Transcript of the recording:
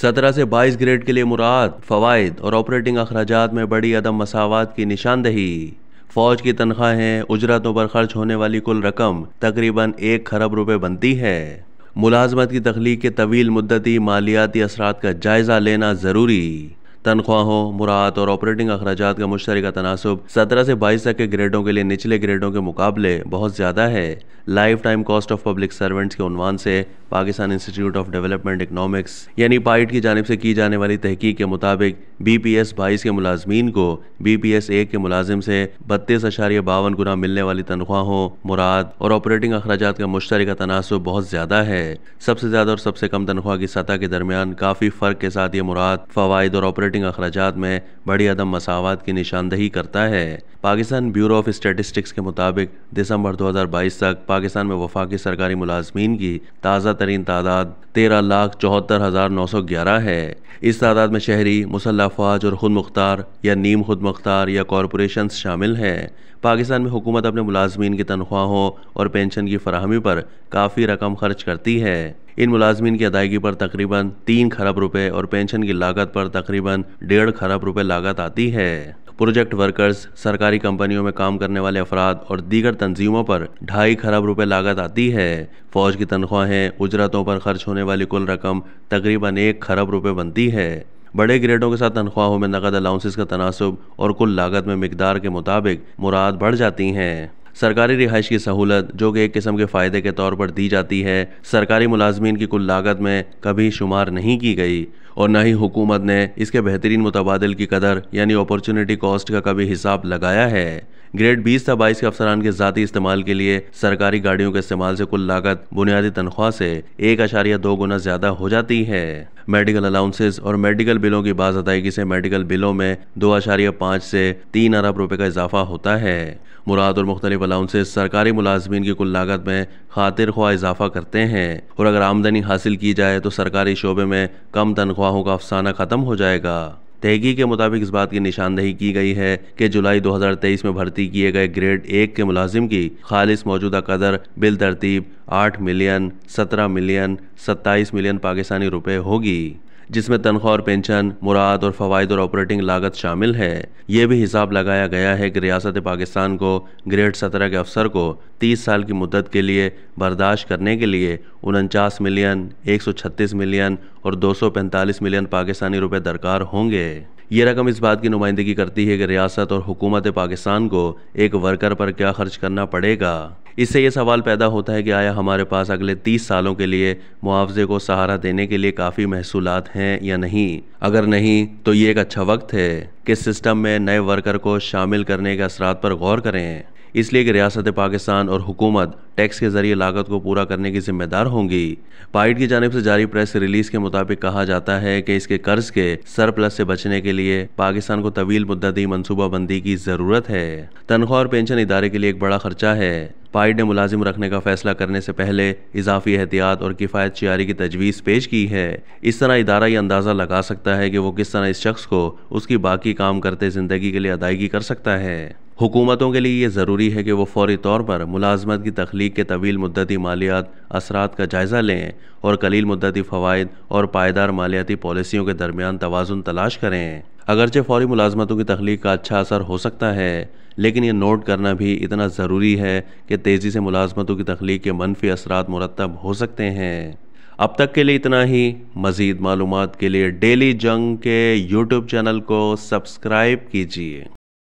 सत्रह से बाईस ग्रेड के लिए मुराद फ़वाद और ऑपरेटिंग अखराज में बड़ी अदम मसावत की निशानदही फौज की तनख्वाहें उजरतों पर खर्च होने वाली कुल रकम तकरीबन एक खरब रुपए बनती है मुलाजमत की तख्लीक के तवील मुद्दती मालियाती असरात का जायज़ा लेना ज़रूरी तनख्वाहों मुराद और ऑपरेटिंग अखराज का मुश्तर तनासब सत्रह से बाईस तक के ग्रेडों के लिए निचले ग्रेडों के मुकाबले बहुत ज़्यादा है life time cost of public servants के उनवान से Pakistan Institute of Development Economics यानी पाइट की जानब से की जाने वाली तहकीक के मुताबिक बी पी एस बाईस के मुलाजमीन को बी पी एस एक के मुलाजिम से बत्तीस अशारिया बावन गुना मिलने वाली तनख्वाहों मुराद और ऑपरेटिंग अखराज का मुश्तर तनासब बहुत ज़्यादा है सबसे ज़्यादा और सबसे कम तनख्वाह की सतह के दरमियान काफ़ी फ़र्क के साथ ये मुराद फ़वाद और ऑपरेटिंग अखराज में बड़ी अदम मसावत की निशानदही करता है पाकिस्तान ब्यूरो ऑफ स्टेटिस्टिक्स के मुताबिक दिसंबर 2022 तक पाकिस्तान में वफाकी सरकारी मुलाजमीन की ताज़ा तरीन तादाद तेरह लाख चौहत्तर हज़ार नौ सौ ग्यारह है इस तादाद में शहरी मुसल्ह अफवाज और ख़ुद मुख्तार या नीम खुद मुख्तार या कॉरपोरेशन शामिल हैं पाकिस्तान में हुकूमत अपने मुलाजमीन की तनख्वाहों और पेंशन की फरहमी पर काफ़ी रकम खर्च करती है इन मुलाजमीन की अदायगी पर तकरीबन तीन खरब रुपए और पेंशन की लागत पर तकरीबन डेढ़ खरब रुपए लागत आती है प्रोजेक्ट वर्कर्स सरकारी कंपनियों में काम करने वाले अफराद और दीगर तंजीमों पर ढाई खरब रुपए लागत आती है फौज की तनख्वाहें उजरतों पर खर्च होने वाली कुल रकम तकरीबन एक खरब रुपए बनती है बड़े ग्रेडों के साथ तनख्वाहों में नकद अलाउंसेस का तनासब और कुल लागत में मकदार के मुताबिक मुराद बढ़ जाती हैं सरकारी रिहाइश की सहूलत जो कि एक किस्म के फ़ायदे के तौर पर दी जाती है सरकारी मुलाजमीन की कुल लागत में कभी शुमार नहीं की गई और न ही हुकूमत ने इसके बेहतरीन मुतबादल की कदर यानी अपॉर्चुनिटी कॉस्ट का कभी हिसाब लगाया है ग्रेड बीस से 22 के अफसरान के जाती इस्तेमाल के लिए सरकारी गाड़ियों के इस्तेमाल से कुल लागत बुनियादी तनख्वाह से एक अशारिया दो गुना ज्यादा हो जाती है मेडिकल अलाउंसेज और मेडिकल बिलों की बाज अदायगी से मेडिकल बिलों में दो अशारिया पाँच से तीन अरब रुपये का इजाफा होता है मुराद और मुख्तलिफ अलाउंसेस सरकारी मुलाजमीन की कुल लागत में खातिर ख्वा इजाफा करते हैं और अगर आमदनी हासिल की जाए तो सरकारी शोबे में कम तनख्वाह अफवाहों का अफसाना खत्म हो जाएगा तहकी के मुताबिक इस बात की निशानदेही की गई है कि जुलाई 2023 में भर्ती किए गए ग्रेड एक के मुलाजिम की खालिश मौजूदा कदर बिल तरतीब आठ मिलियन सत्रह मिलियन सत्ताईस मिलियन पाकिस्तानी रुपए होगी जिसमें तनख्वाह और पेंशन मुराद और फवाद और ऑपरेटिंग लागत शामिल है ये भी हिसाब लगाया गया है कि रियासत पाकिस्तान को ग्रेड सत्रह के अफसर को तीस साल की मुद्दत के लिए बर्दाश्त करने के लिए उनचास मिलियन छत्तीस मिलियन और पैंतालीस मिलियन पाकिस्तानी रुपये दरकार होंगे ये रकम इस बात की नुमाइंदगी करती है कि रियासत और हुकूमत पाकिस्तान को एक वर्कर पर क्या खर्च करना पड़ेगा इससे ये सवाल पैदा होता है कि आया हमारे पास अगले 30 सालों के लिए मुआवजे को सहारा देने के लिए काफ़ी महसूलत हैं या नहीं अगर नहीं तो ये एक अच्छा वक्त है कि सिस्टम में नए वर्कर को शामिल करने के असरा पर गौर करें इसलिए कि रियासत पाकिस्तान और हुकूमत टैक्स के जरिए लागत को पूरा करने की जिम्मेदार होंगी पाइट की जानब से जारी प्रेस रिलीज के मुताबिक कहा जाता है कि इसके कर्ज के सरप्लस से बचने के लिए पाकिस्तान को तवील मुद्दती मनसूबाबंदी की जरूरत है तनख्वाह और पेंशन इदारे के लिए एक बड़ा खर्चा है पाइड ने मुलाजिम रखने का फैसला करने से पहले इजाफी एहतियात और किफ़ायत शारी की तजवीज़ पेश की है इस तरह इदारा यह अंदाज़ा लगा सकता है कि वो किस तरह इस शख्स को उसकी बाकी काम करते ज़िंदगी के लिए अदायगी कर सकता है हुकूमतों के लिए ये ज़रूरी है कि वो फौरी तौर पर मुलाजमत की तख्लीक के तवील मुद्दती मालियात असरात का जायज़ा लें और कलील मुद्दती फ़वाद और पायदार मालियाती पॉलिसियों के दरमियान तोज़ुन तलाश करें अगरचे फौरी मुलाजमतों की तख्लीक का अच्छा असर हो सकता है लेकिन यह नोट करना भी इतना ज़रूरी है कि तेज़ी से मुलाजमतों की तख्लीक के मनफी असरा मुरतब हो सकते हैं अब तक के लिए इतना ही मज़ीद मालूम के लिए डेली जंग के यूट्यूब चैनल को सब्सक्राइब कीजिए